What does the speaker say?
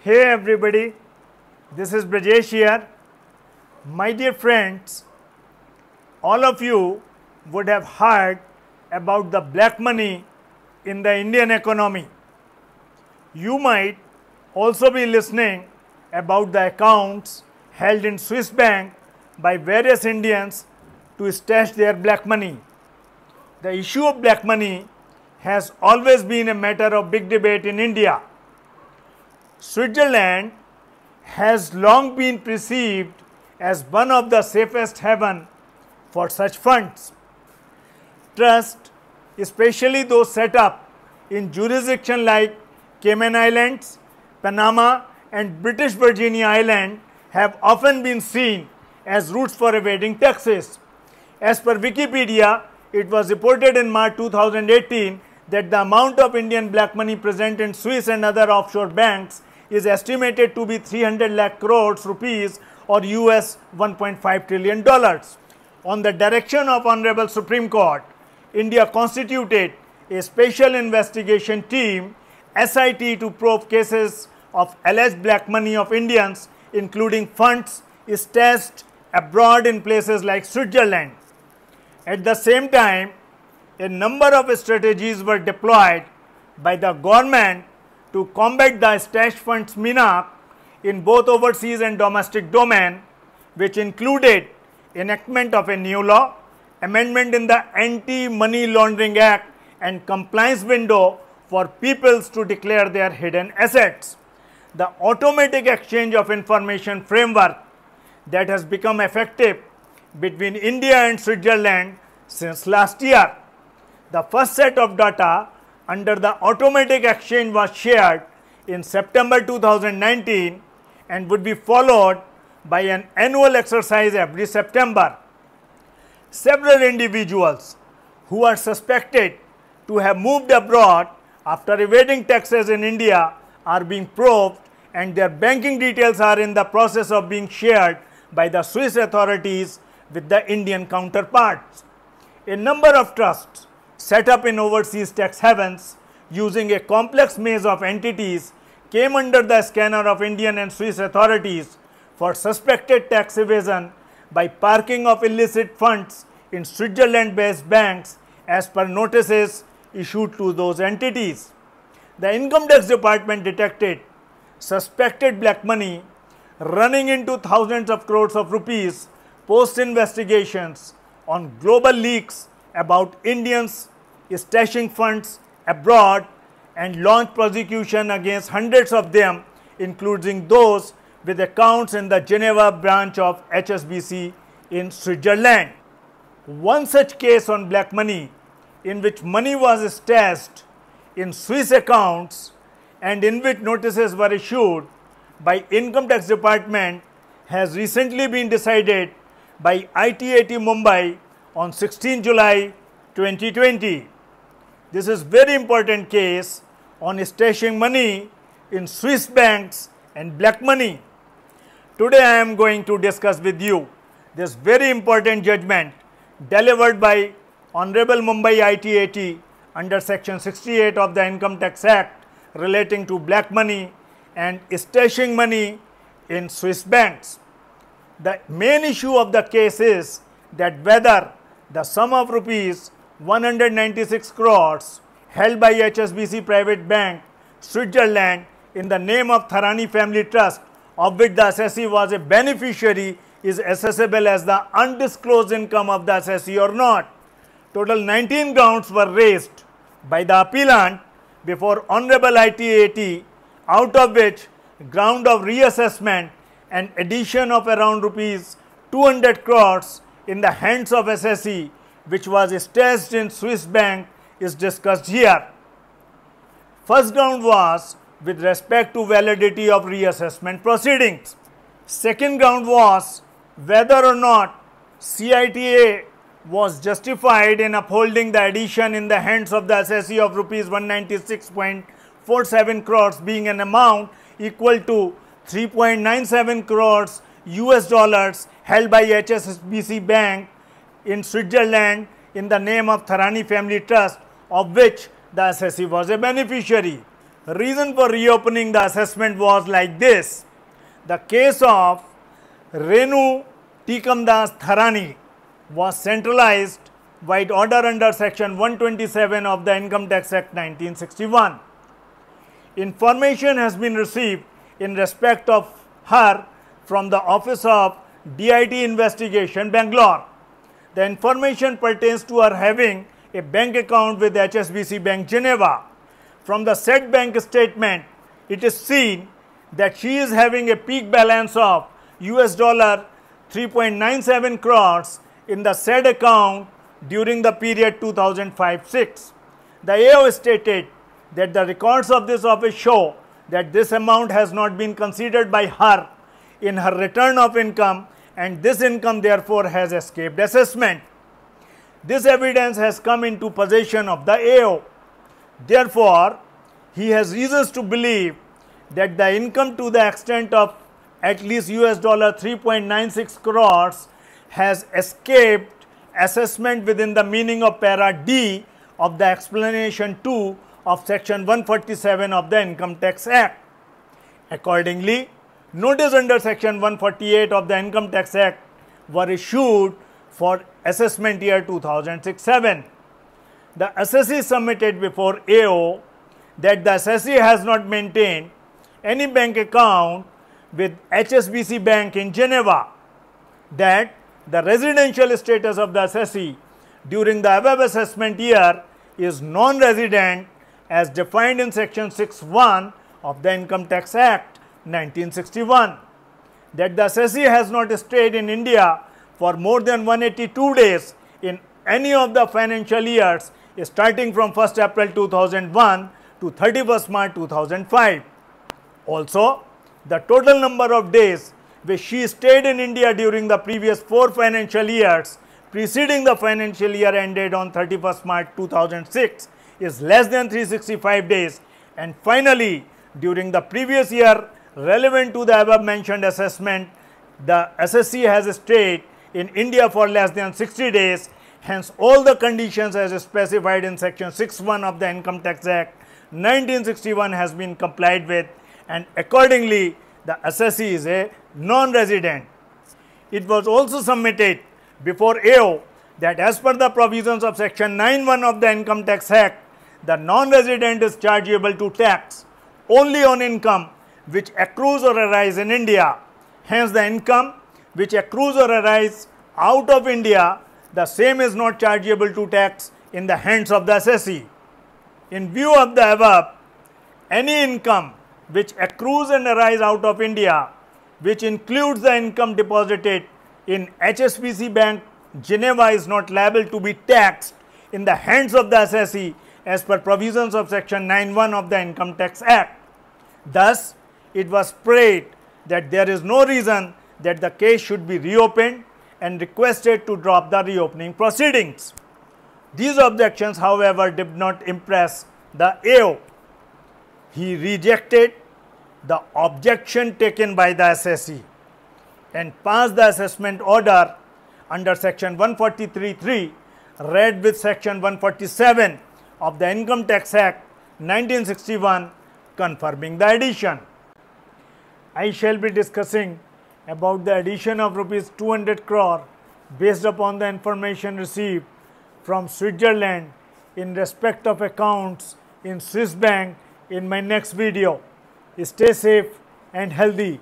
Hey everybody, this is Brajesh here. My dear friends, all of you would have heard about the black money in the Indian economy. You might also be listening about the accounts held in Swiss bank by various Indians to stash their black money. The issue of black money has always been a matter of big debate in India. Switzerland has long been perceived as one of the safest haven for such funds. Trust, especially those set up in jurisdictions like Cayman Islands, Panama and British Virginia Island have often been seen as routes for evading taxes. As per Wikipedia, it was reported in March 2018 that the amount of Indian black money present in Swiss and other offshore banks is estimated to be 300 lakh crores rupees or US 1.5 trillion dollars. On the direction of Honorable Supreme Court, India constituted a special investigation team SIT to probe cases of alleged black money of Indians including funds stashed abroad in places like Switzerland. At the same time, a number of strategies were deployed by the government to combat the stash funds mina in both overseas and domestic domain, which included enactment of a new law, amendment in the Anti-Money Laundering Act and compliance window for peoples to declare their hidden assets. The automatic exchange of information framework that has become effective between India and Switzerland since last year. The first set of data under the automatic exchange was shared in September 2019 and would be followed by an annual exercise every September. Several individuals who are suspected to have moved abroad after evading taxes in India are being probed and their banking details are in the process of being shared by the Swiss authorities with the Indian counterparts. A number of trusts set up in overseas tax havens using a complex maze of entities came under the scanner of Indian and Swiss authorities for suspected tax evasion by parking of illicit funds in Switzerland based banks as per notices issued to those entities. The Income Tax Department detected suspected black money running into thousands of crores of rupees post investigations on global leaks about Indians stashing funds abroad and launched prosecution against hundreds of them, including those with accounts in the Geneva branch of HSBC in Switzerland. One such case on black money, in which money was stashed in Swiss accounts and in which notices were issued by Income Tax Department has recently been decided by ITAT Mumbai on 16 July 2020. This is very important case on stashing money in Swiss banks and black money. Today I am going to discuss with you this very important judgment delivered by Honorable Mumbai ITAT under section 68 of the Income Tax Act relating to black money and stashing money in Swiss banks. The main issue of the case is that whether the sum of rupees 196 crores held by HSBC Private Bank, Switzerland in the name of Tharani Family Trust of which the assessee was a beneficiary is assessable as the undisclosed income of the assessee or not. Total 19 grounds were raised by the appellant before Honorable ITAT out of which ground of reassessment and addition of around rupees 200 crores in the hands of SSE, which was staged in Swiss bank, is discussed here. First ground was with respect to validity of reassessment proceedings. Second ground was whether or not CITA was justified in upholding the addition in the hands of the SSE of rupees 196.47 crores being an amount equal to 3.97 crores US dollars held by HSBC Bank in Switzerland in the name of Tharani Family Trust of which the assessee was a beneficiary. Reason for reopening the assessment was like this. The case of Renu Tikamdas Tharani was centralized by order under section 127 of the Income Tax Act 1961. Information has been received in respect of her from the office of DIT investigation Bangalore. The information pertains to her having a bank account with HSBC Bank Geneva. From the said bank statement, it is seen that she is having a peak balance of US dollar 3.97 crores in the said account during the period 2005-6. The AO stated that the records of this office show that this amount has not been considered by her in her return of income and this income therefore has escaped assessment. This evidence has come into possession of the AO. Therefore, he has reasons to believe that the income to the extent of at least US dollar 3.96 crores has escaped assessment within the meaning of para D of the explanation 2 of section 147 of the Income Tax Act. Accordingly, notice under section 148 of the income tax act were issued for assessment year 2006-7 the assessee submitted before AO that the assessee has not maintained any bank account with HSBC Bank in Geneva, that the residential status of the assessee during the above assessment year is non-resident as defined in section 6.1 of the Income Tax Act. 1961 that the SSE has not stayed in India for more than 182 days in any of the financial years starting from 1st April 2001 to 31st March 2005. Also, the total number of days which she stayed in India during the previous four financial years preceding the financial year ended on 31st March 2006 is less than 365 days and finally during the previous year relevant to the above mentioned assessment, the SSC has stayed in India for less than 60 days. Hence, all the conditions as specified in section 61 of the Income Tax Act 1961 has been complied with and accordingly the SSC is a non-resident. It was also submitted before AO that as per the provisions of section 91 of the Income Tax Act, the non-resident is chargeable to tax only on income which accrues or arises in India. Hence, the income which accrues or arises out of India, the same is not chargeable to tax in the hands of the SSE. In view of the above, any income which accrues and arises out of India, which includes the income deposited in HSBC Bank, Geneva is not liable to be taxed in the hands of the SSE as per provisions of section 91 of the Income Tax Act. Thus, it was prayed that there is no reason that the case should be reopened and requested to drop the reopening proceedings. These objections, however, did not impress the AO. He rejected the objection taken by the SSE and passed the assessment order under section 143.3 read with section 147 of the Income Tax Act 1961 confirming the addition. I shall be discussing about the addition of rupees 200 crore based upon the information received from Switzerland in respect of accounts in Swiss bank in my next video. Stay safe and healthy.